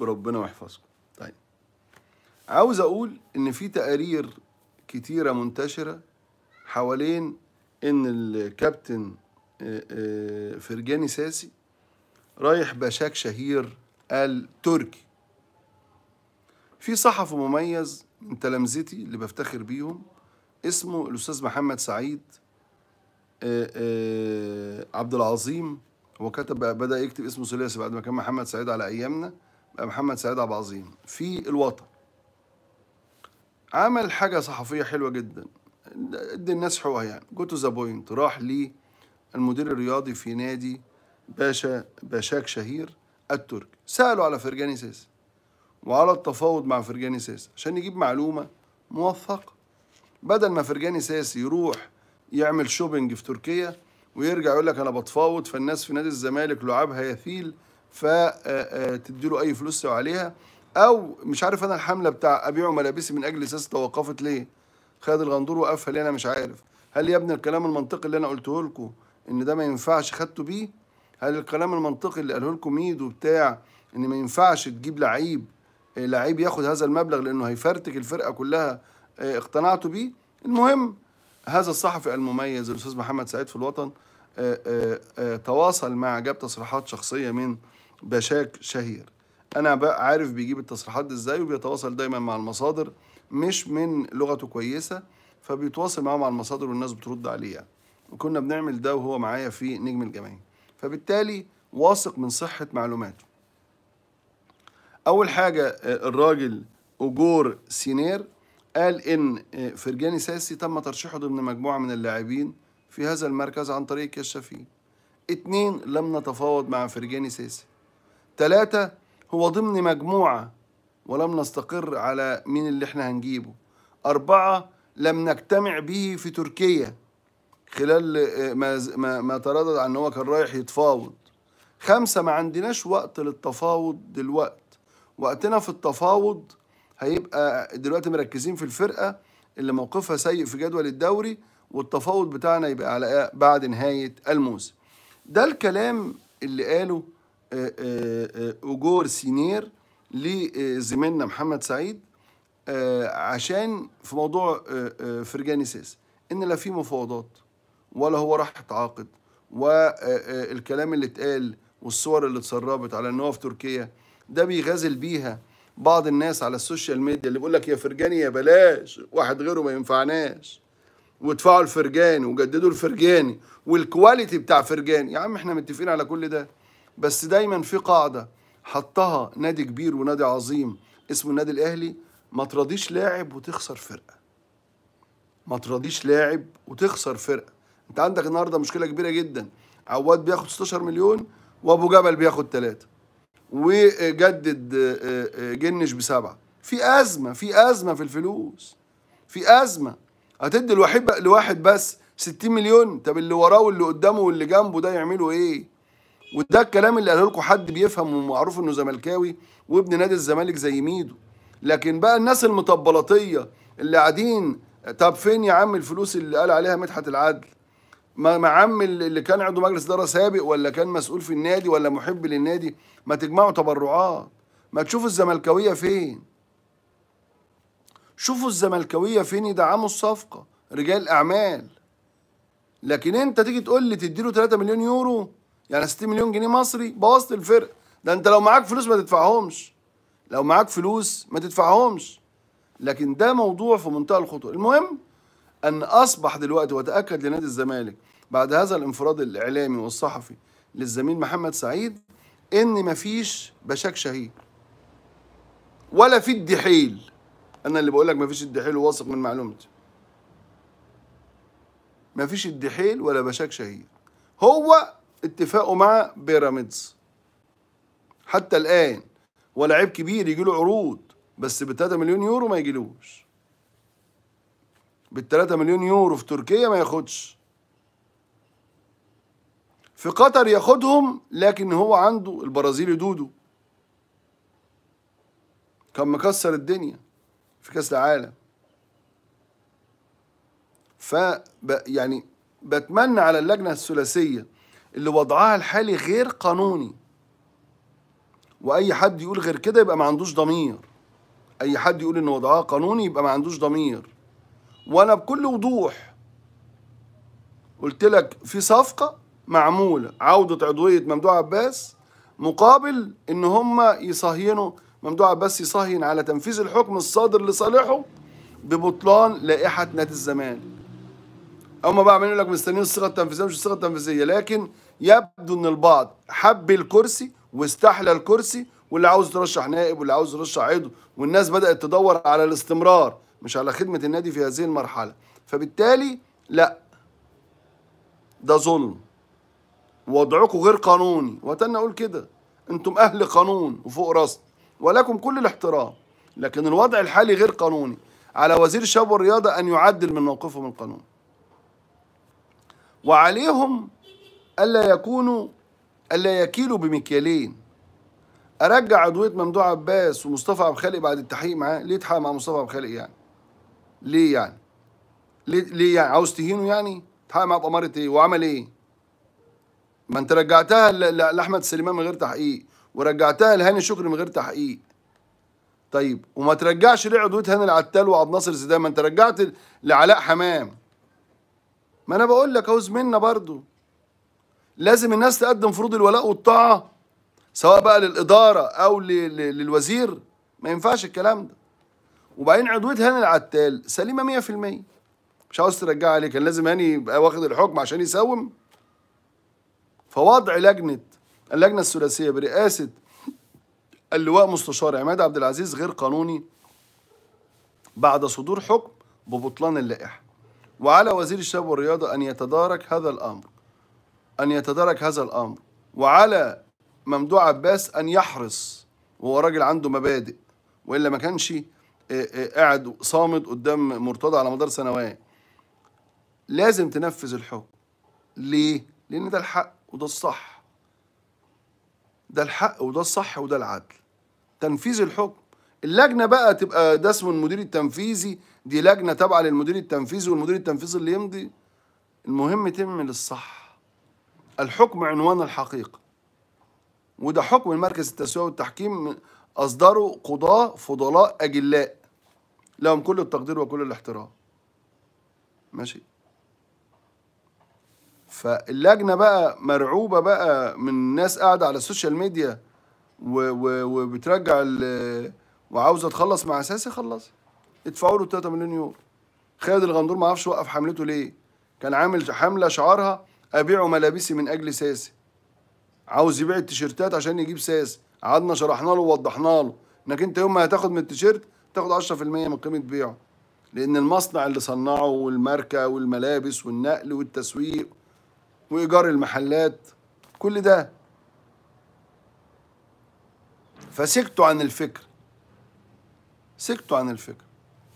ربنا ويحفظكم طيب عاوز اقول ان في تقارير كتيره منتشره حوالين ان الكابتن فرجاني ساسي رايح بشاك شهير التركي في صحفي مميز من تلامذتي اللي بفتخر بيهم اسمه الاستاذ محمد سعيد عبد العظيم هو كتب بدا يكتب اسمه ثلاثي بعد ما كان محمد سعيد على ايامنا محمد سعيد عبد العظيم في الوطن عمل حاجة صحفية حلوة جدا ادي الناس حقوقها يعني جو تو ذا بوينت راح للمدير الرياضي في نادي باشا باشاك شهير التركي سأله على فرجاني ساسي وعلى التفاوض مع فرجاني ساسي عشان يجيب معلومة موثقة بدل ما فرجاني ساسي يروح يعمل شوبينج في تركيا ويرجع يقول لك انا بتفاوض فالناس في نادي الزمالك لعابها يثيل آه، آه، له اي فلوس سوا عليها او مش عارف انا الحمله بتاع ابيع ملابسي من اجل سياسه توقفت ليه خالد الغندور وقفها ليه انا مش عارف هل يا ابني الكلام المنطقي اللي انا قلته لكم ان ده ما ينفعش خدته بيه هل الكلام المنطقي اللي قاله لكم ميدو بتاع ان ما ينفعش تجيب لعيب آه، لعيب ياخد هذا المبلغ لانه هيفرتك الفرقه كلها اقتنعتوا بيه المهم هذا الصحفي المميز الاستاذ محمد سعيد في الوطن تواصل مع جاب تصريحات شخصيه من بشاك شهير انا بقى عارف بيجيب التصريحات دي ازاي وبيتواصل دايما مع المصادر مش من لغته كويسه فبيتواصل معاهم على المصادر والناس بترد عليه يعني. وكنا بنعمل ده وهو معايا في نجم الجماهير فبالتالي واثق من صحه معلوماته اول حاجه آه، الراجل اجور سينير قال ان آه، فرجاني ساسي تم ترشيحه ضمن مجموعه من اللاعبين في هذا المركز عن طريق كشافين اتنين لم نتفاوض مع فرجاني ساسي ثلاثة هو ضمن مجموعة ولم نستقر على مين اللي احنا هنجيبه أربعة لم نجتمع به في تركيا خلال آه، ما, ما, ما تردد عن هو كان رايح يتفاوض خمسة ما عندناش وقت للتفاوض دلوقت وقتنا في التفاوض هيبقى دلوقتي مركزين في الفرقة اللي موقفها سيء في جدول الدوري والتفاوض بتاعنا يبقى على بعد نهاية الموسم ده الكلام اللي قاله آه، آه، آه، اجور سينير لزميلنا محمد سعيد عشان في موضوع فرجاني سيس ان لا في مفاوضات ولا هو راح يتعاقد والكلام اللي اتقال والصور اللي اتسربت على ان هو في تركيا ده بيغازل بيها بعض الناس على السوشيال ميديا اللي بيقول لك يا فرجاني يا بلاش واحد غيره ما ينفعناش وادفعوا الفرجاني وجددوا الفرجاني والكواليتي بتاع فرجاني يا عم احنا متفقين على كل ده بس دايما في قاعده حطها نادي كبير ونادي عظيم اسمه النادي الاهلي ما ترضيش لاعب وتخسر فرقه ما ترضيش لاعب وتخسر فرقه انت عندك النهارده مشكله كبيره جدا عواد بياخد 16 مليون وابو جبل بياخد ثلاثه وجدد آه، آه، آه، جنش بسبعه في ازمه في ازمه في الفلوس في ازمه هتدي الوحيد لواحد بس 60 مليون طب اللي وراه واللي قدامه واللي جنبه ده يعملوا ايه وده الكلام اللي قاله لكم حد بيفهم ومعروف انه زملكاوي وابن نادي الزمالك زي ميدو لكن بقى الناس المطبلطيه اللي قاعدين طب فين يا عم الفلوس اللي قال عليها مدحت العدل ما عم اللي كان عضو مجلس اداره سابق ولا كان مسؤول في النادي ولا محب للنادي ما تجمعوا تبرعات ما تشوفوا الزملكاويه فين شوفوا الزملكاويه فين يدعموا الصفقه رجال اعمال لكن انت تيجي تقول لي تديله 3 مليون يورو يعني 60 مليون جنيه مصري بوظت الفرق ده انت لو معاك فلوس ما تدفعهمش لو معاك فلوس ما تدفعهمش لكن ده موضوع في منتهى الخطوره المهم ان اصبح دلوقتي وتاكد لنادي الزمالك بعد هذا الانفراد الاعلامي والصحفي للزميل محمد سعيد ان مفيش بشاك شهيد ولا في الدحيل انا اللي بقول لك مفيش الدحيل وواثق من معلومتي مفيش الدحيل ولا بشاك شهيد هو اتفاقه مع بيراميدز حتى الآن هو لعيب كبير يجي له عروض بس ب 3 مليون يورو ما يجيلوش بال 3 مليون يورو في تركيا ما ياخدش في قطر ياخدهم لكن هو عنده البرازيلي دودو كان مكسر الدنيا في كاس العالم ف يعني بتمنى على اللجنه الثلاثيه اللي وضعها الحالي غير قانوني واي حد يقول غير كده يبقى ما عندوش ضمير اي حد يقول ان وضعها قانوني يبقى ما عندوش ضمير وانا بكل وضوح قلت لك في صفقه معموله عوده عضويه ممدوح عباس مقابل ان هم يصهينوا ممدوح عباس يصهين على تنفيذ الحكم الصادر لصالحه ببطلان لائحه نادي الزمالك هم بقى عاملين يقول لك مستنيين الصيغه التنفيذيه مش الصيغه التنفيذيه لكن يبدو ان البعض حب الكرسي واستحلى الكرسي واللي عاوز يرشح نائب واللي عاوز يرشح عضو والناس بدات تدور على الاستمرار مش على خدمه النادي في هذه المرحله فبالتالي لا ده ظلم وضعكم غير قانوني واتنى اقول كده انتم اهل قانون وفوق راسنا ولكم كل الاحترام لكن الوضع الحالي غير قانوني على وزير الشباب والرياضه ان يعدل من موقفه من القانون وعليهم ألا يكونوا ألا يكيلوا بمكيالين أرجع عضوية ممدوح عباس ومصطفى عبد الخالق بعد التحقيق معاه ليه اتحقق مع مصطفى عبد الخالق يعني؟ ليه يعني؟ ليه, ليه يعني عاوز تهينه يعني؟ اتحقق معاه بأمارة إيه؟ وعمل إيه؟ ما أنت رجعتها لأحمد سليمان من غير تحقيق ورجعتها لهاني شكري من غير تحقيق طيب وما ترجعش ليه عضويه هاني العتال وعبد الناصر زيدان ما انت رجعت لعلاء حمام ما انا بقول لك اهو زميلنا برضه لازم الناس تقدم فروض الولاء والطاعه سواء بقى للاداره او للوزير ما ينفعش الكلام ده وبعدين عضويه هاني العتال سليمه 100% مش عاوز ترجعها عليه كان لازم هاني يبقى واخد الحكم عشان يساوم فوضع لجنه اللجنه الثلاثيه برئاسه اللواء مستشار عماد عبد العزيز غير قانوني بعد صدور حكم ببطلان اللائحه وعلى وزير الشباب والرياضة أن يتدارك هذا الأمر أن يتدارك هذا الأمر وعلى ممدوع عباس أن يحرص وهو راجل عنده مبادئ وإلا ما كانش آه، آه، قاعد صامد قدام مرتضى على مدار سنوات لازم تنفذ الحكم ليه؟ لأن ده الحق وده الصح ده الحق وده الصح وده العدل تنفيذ الحكم اللجنه بقى تبقى ده اسمه المدير التنفيذي دي لجنه تابعه للمدير التنفيذي والمدير التنفيذي اللي يمضي المهم تعمل الصح الحكم عنوان الحقيقه وده حكم المركز التسويه والتحكيم اصدره قضاه فضلاء اجلاء لهم كل التقدير وكل الاحترام ماشي فاللجنه بقى مرعوبه بقى من ناس قاعده على السوشيال ميديا وبترجع وعاوز اتخلص مع اساسي خلص ادفعوا له 3 مليون يورو خالد الغندور ما عرفش وقف حملته ليه كان عامل حمله شعارها ابيع ملابسي من اجل ساسي عاوز يبيع التيشيرتات عشان يجيب ساسي قعدنا شرحنا له ووضحنا له انك انت يوم ما هتاخد من التيشيرت تاخد 10% من قيمه بيعه لان المصنع اللي صنعه والماركه والملابس والنقل والتسويق وايجار المحلات كل ده فسكتوا عن الفكر سكتوا عن الفكرة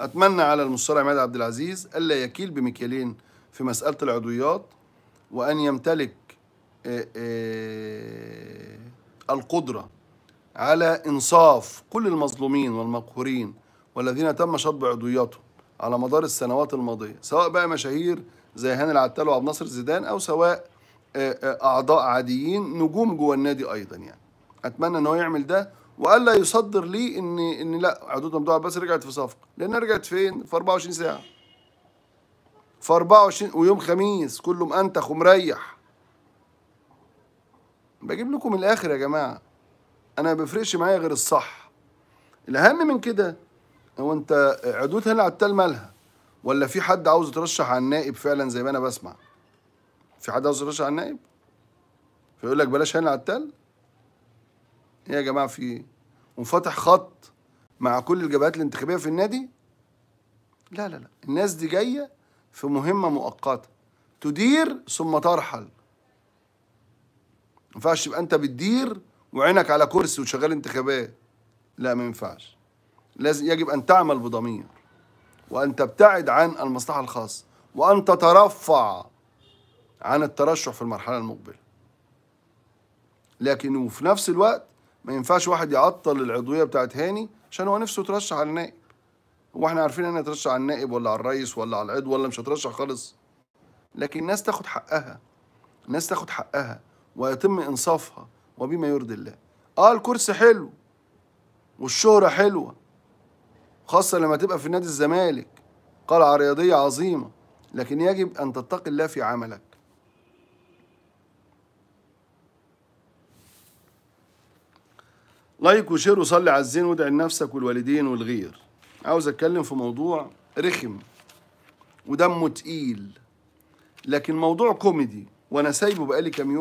أتمنى على المصارع عماد عبد العزيز ألا يكيل بمكيالين في مسألة العضويات وأن يمتلك آه، آه، القدرة على إنصاف كل المظلومين والمقهورين والذين تم شطب عضوياتهم على مدار السنوات الماضية سواء بقى مشاهير زي هاني العتال وعبد الناصر زيدان أو سواء آه، أعضاء عاديين نجوم جوه النادي أيضا يعني أتمنى أن هو يعمل ده والا يصدر لي ان ان لا عدود ممدوح بس رجعت في صفقه لانها رجعت فين؟ في 24 ساعه. في 24 ويوم خميس كله مأنتخ ومريح. بجيب لكم من الاخر يا جماعه انا ما بفرقش معايا غير الصح. الاهم من كده هو انت عدود هنا عتال مالها ولا في حد عاوز يترشح على النائب فعلا زي ما انا بسمع؟ في حد عاوز يترشح على النائب؟ فيقول لك بلاش هنا عتال؟ ايه يا جماعه في ايه؟ وفاتح خط مع كل الجبهات الانتخابيه في النادي لا لا لا الناس دي جايه في مهمه مؤقته تدير ثم ترحل ما ينفعش يبقى انت بتدير وعينك على كرسي وشغال انتخابات لا ما ينفعش لازم يجب ان تعمل بضمير وان تبتعد عن المصلحه الخاصه وان تترفع عن الترشح في المرحله المقبله لكن وفي نفس الوقت ما ينفعش واحد يعطل العضويه بتاعت هاني عشان هو نفسه يترشح على النائب هو احنا عارفين ان هيترشح على النائب ولا على الرئيس ولا على العضو ولا مش هيترشح خالص لكن الناس تاخد حقها الناس تاخد حقها ويتم انصافها وبما يرضي الله اه الكرسي حلو والشهرة حلوة خاصة لما تبقى في نادي الزمالك قلعة رياضية عظيمة لكن يجب أن تتقي الله في عملك لايك وشير وصلي على الزين وادعي لنفسك والوالدين والغير عاوز اتكلم في موضوع رخم ودمه تقيل لكن موضوع كوميدي وانا سايبه بقالي كام يوم